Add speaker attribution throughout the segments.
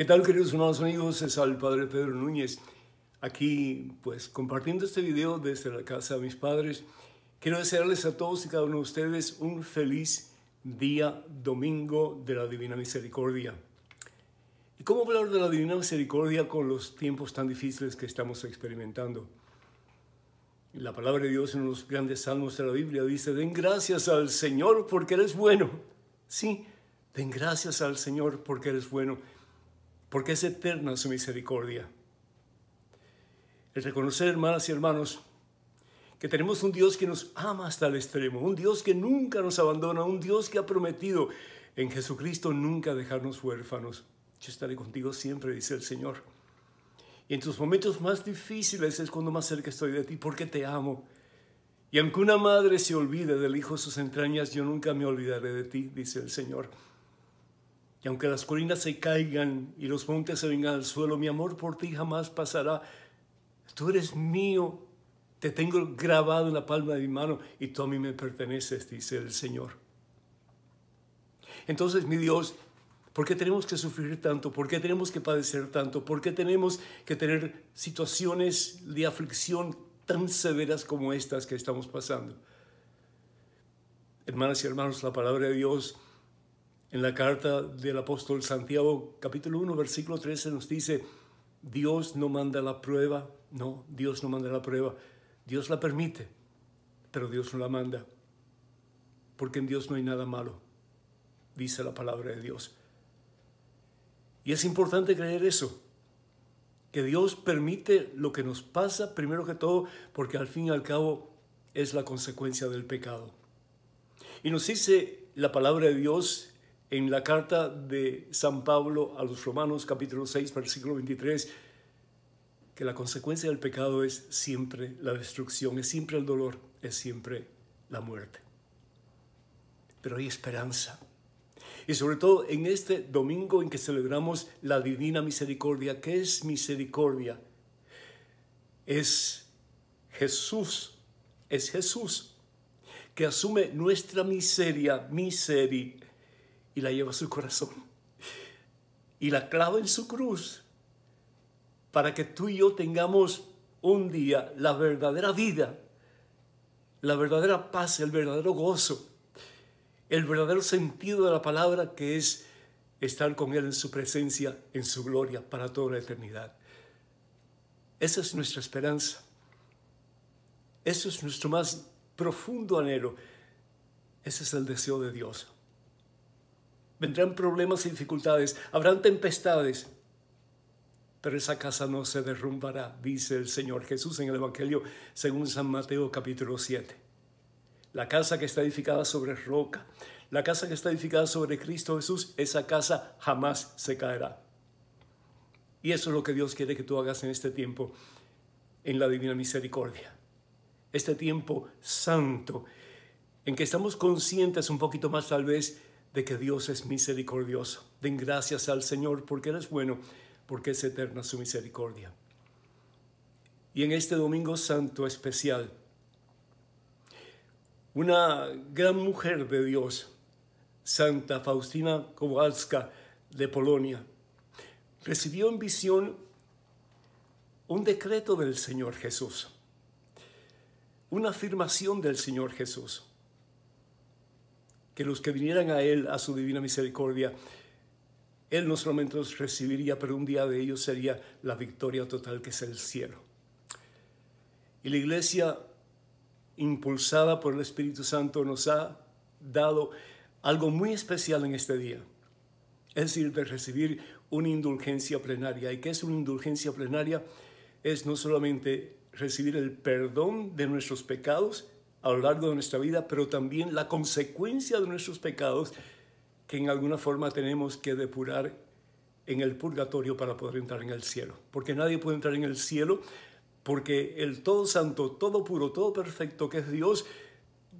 Speaker 1: ¿Qué tal, queridos hermanos amigos? Es al Padre Pedro Núñez. Aquí, pues, compartiendo este video desde la casa de mis padres, quiero desearles a todos y cada uno de ustedes un feliz día domingo de la Divina Misericordia. ¿Y cómo hablar de la Divina Misericordia con los tiempos tan difíciles que estamos experimentando? La palabra de Dios en los grandes salmos de la Biblia dice, den gracias al Señor porque eres bueno. Sí, den gracias al Señor porque eres bueno porque es eterna su misericordia. El reconocer, hermanas y hermanos, que tenemos un Dios que nos ama hasta el extremo, un Dios que nunca nos abandona, un Dios que ha prometido en Jesucristo nunca dejarnos huérfanos. Yo estaré contigo siempre, dice el Señor. Y en tus momentos más difíciles es cuando más cerca estoy de ti, porque te amo. Y aunque una madre se olvide del hijo de sus entrañas, yo nunca me olvidaré de ti, dice el Señor. Y aunque las colinas se caigan y los montes se vengan al suelo, mi amor por ti jamás pasará. Tú eres mío, te tengo grabado en la palma de mi mano y tú a mí me perteneces, dice el Señor. Entonces, mi Dios, ¿por qué tenemos que sufrir tanto? ¿Por qué tenemos que padecer tanto? ¿Por qué tenemos que tener situaciones de aflicción tan severas como estas que estamos pasando? Hermanas y hermanos, la palabra de Dios en la carta del apóstol Santiago capítulo 1 versículo 13 nos dice, Dios no manda la prueba, no, Dios no manda la prueba, Dios la permite, pero Dios no la manda, porque en Dios no hay nada malo, dice la palabra de Dios. Y es importante creer eso, que Dios permite lo que nos pasa, primero que todo, porque al fin y al cabo es la consecuencia del pecado. Y nos dice la palabra de Dios en la carta de San Pablo a los Romanos capítulo 6 versículo 23, que la consecuencia del pecado es siempre la destrucción, es siempre el dolor, es siempre la muerte. Pero hay esperanza. Y sobre todo en este domingo en que celebramos la divina misericordia, ¿qué es misericordia? Es Jesús, es Jesús que asume nuestra miseria, miseria y la lleva a su corazón y la clava en su cruz para que tú y yo tengamos un día la verdadera vida, la verdadera paz, el verdadero gozo, el verdadero sentido de la palabra que es estar con Él en su presencia, en su gloria para toda la eternidad. Esa es nuestra esperanza. Eso es nuestro más profundo anhelo. Ese es el deseo de Dios. Vendrán problemas y dificultades, habrán tempestades, pero esa casa no se derrumbará, dice el Señor Jesús en el Evangelio según San Mateo capítulo 7. La casa que está edificada sobre roca, la casa que está edificada sobre Cristo Jesús, esa casa jamás se caerá. Y eso es lo que Dios quiere que tú hagas en este tiempo, en la divina misericordia. Este tiempo santo, en que estamos conscientes un poquito más tal vez de que Dios es misericordioso. Den gracias al Señor porque Él es bueno, porque es eterna su misericordia. Y en este Domingo Santo especial, una gran mujer de Dios, Santa Faustina Kowalska de Polonia, recibió en visión un decreto del Señor Jesús, una afirmación del Señor Jesús que los que vinieran a Él, a su divina misericordia, Él no solamente los recibiría, pero un día de ellos sería la victoria total que es el cielo. Y la iglesia, impulsada por el Espíritu Santo, nos ha dado algo muy especial en este día. Es decir, de recibir una indulgencia plenaria. ¿Y qué es una indulgencia plenaria? Es no solamente recibir el perdón de nuestros pecados, a lo largo de nuestra vida, pero también la consecuencia de nuestros pecados que en alguna forma tenemos que depurar en el purgatorio para poder entrar en el cielo. Porque nadie puede entrar en el cielo porque el todo santo, todo puro, todo perfecto que es Dios,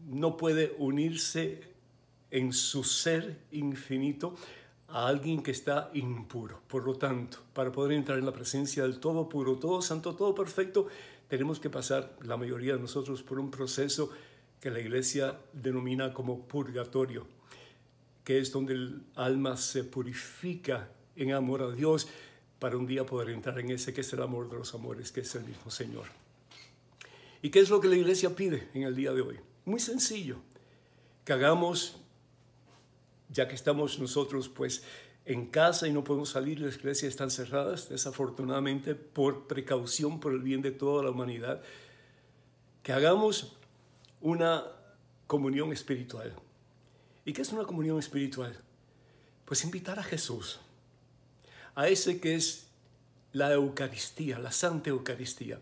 Speaker 1: no puede unirse en su ser infinito a alguien que está impuro. Por lo tanto, para poder entrar en la presencia del todo puro, todo santo, todo perfecto, tenemos que pasar, la mayoría de nosotros, por un proceso que la iglesia denomina como purgatorio, que es donde el alma se purifica en amor a Dios para un día poder entrar en ese que es el amor de los amores, que es el mismo Señor. ¿Y qué es lo que la iglesia pide en el día de hoy? Muy sencillo, que hagamos, ya que estamos nosotros pues en casa y no podemos salir, las iglesias están cerradas, desafortunadamente, por precaución, por el bien de toda la humanidad, que hagamos una comunión espiritual. ¿Y qué es una comunión espiritual? Pues invitar a Jesús, a ese que es la Eucaristía, la Santa Eucaristía.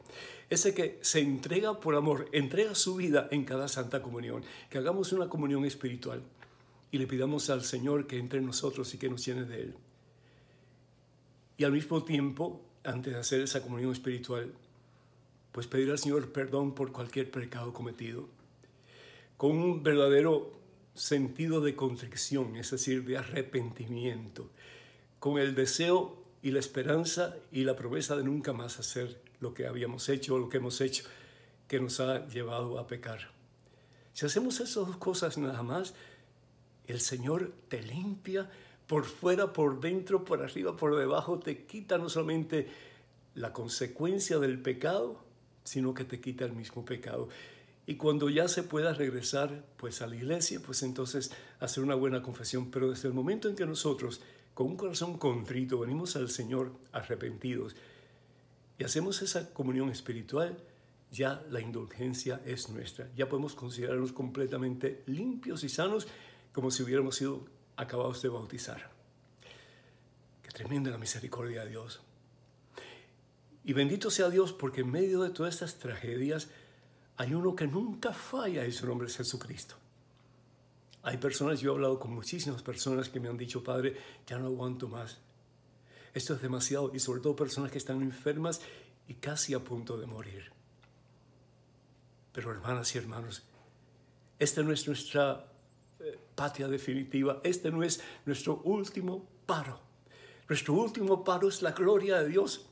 Speaker 1: Ese que se entrega por amor, entrega su vida en cada Santa Comunión. Que hagamos una comunión espiritual y le pidamos al Señor que entre en nosotros y que nos llene de Él. Y al mismo tiempo, antes de hacer esa comunión espiritual, pues pedir al Señor perdón por cualquier pecado cometido, con un verdadero sentido de contrición, es decir, de arrepentimiento, con el deseo y la esperanza y la promesa de nunca más hacer lo que habíamos hecho o lo que hemos hecho que nos ha llevado a pecar. Si hacemos esas dos cosas nada más, el Señor te limpia por fuera, por dentro, por arriba, por debajo, te quita no solamente la consecuencia del pecado, sino que te quita el mismo pecado. Y cuando ya se pueda regresar pues a la iglesia, pues entonces hacer una buena confesión. Pero desde el momento en que nosotros, con un corazón contrito, venimos al Señor arrepentidos y hacemos esa comunión espiritual, ya la indulgencia es nuestra. Ya podemos considerarnos completamente limpios y sanos como si hubiéramos sido acabados de bautizar. Qué tremenda la misericordia de Dios. Y bendito sea Dios porque en medio de todas estas tragedias hay uno que nunca falla y su nombre es Jesucristo. Hay personas, yo he hablado con muchísimas personas que me han dicho, Padre, ya no aguanto más. Esto es demasiado y sobre todo personas que están enfermas y casi a punto de morir. Pero hermanas y hermanos, esta no es nuestra patria definitiva. Este no es nuestro último paro. Nuestro último paro es la gloria de Dios.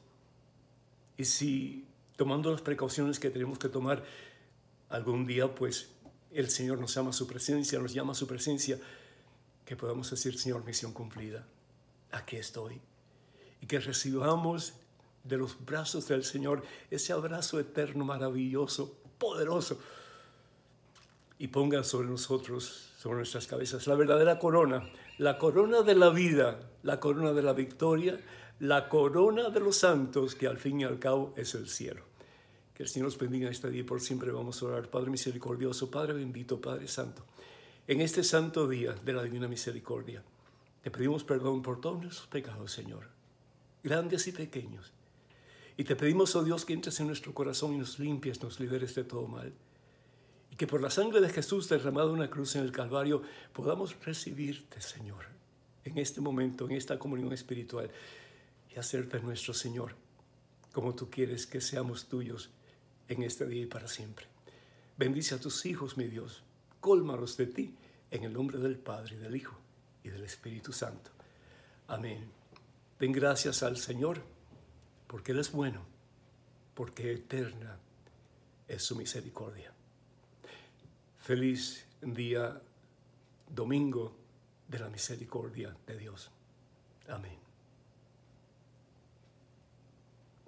Speaker 1: Y si tomando las precauciones que tenemos que tomar algún día, pues el Señor nos llama a su presencia, nos llama a su presencia, que podamos decir, Señor, misión cumplida, aquí estoy. Y que recibamos de los brazos del Señor ese abrazo eterno, maravilloso, poderoso, y ponga sobre nosotros, sobre nuestras cabezas, la verdadera corona, la corona de la vida, la corona de la victoria, la corona de los santos, que al fin y al cabo es el cielo. Que el Señor nos bendiga este día y por siempre vamos a orar. Padre misericordioso, Padre bendito, Padre santo. En este santo día de la divina misericordia, te pedimos perdón por todos nuestros pecados, Señor, grandes y pequeños. Y te pedimos, oh Dios, que entres en nuestro corazón y nos limpies, nos liberes de todo mal que por la sangre de Jesús derramada en una cruz en el Calvario podamos recibirte, Señor, en este momento, en esta comunión espiritual y hacerte nuestro Señor, como tú quieres que seamos tuyos en este día y para siempre. Bendice a tus hijos, mi Dios, cólmalos de ti, en el nombre del Padre, del Hijo y del Espíritu Santo. Amén. Den gracias al Señor, porque Él es bueno, porque eterna es su misericordia. Feliz día domingo de la misericordia de Dios. Amén.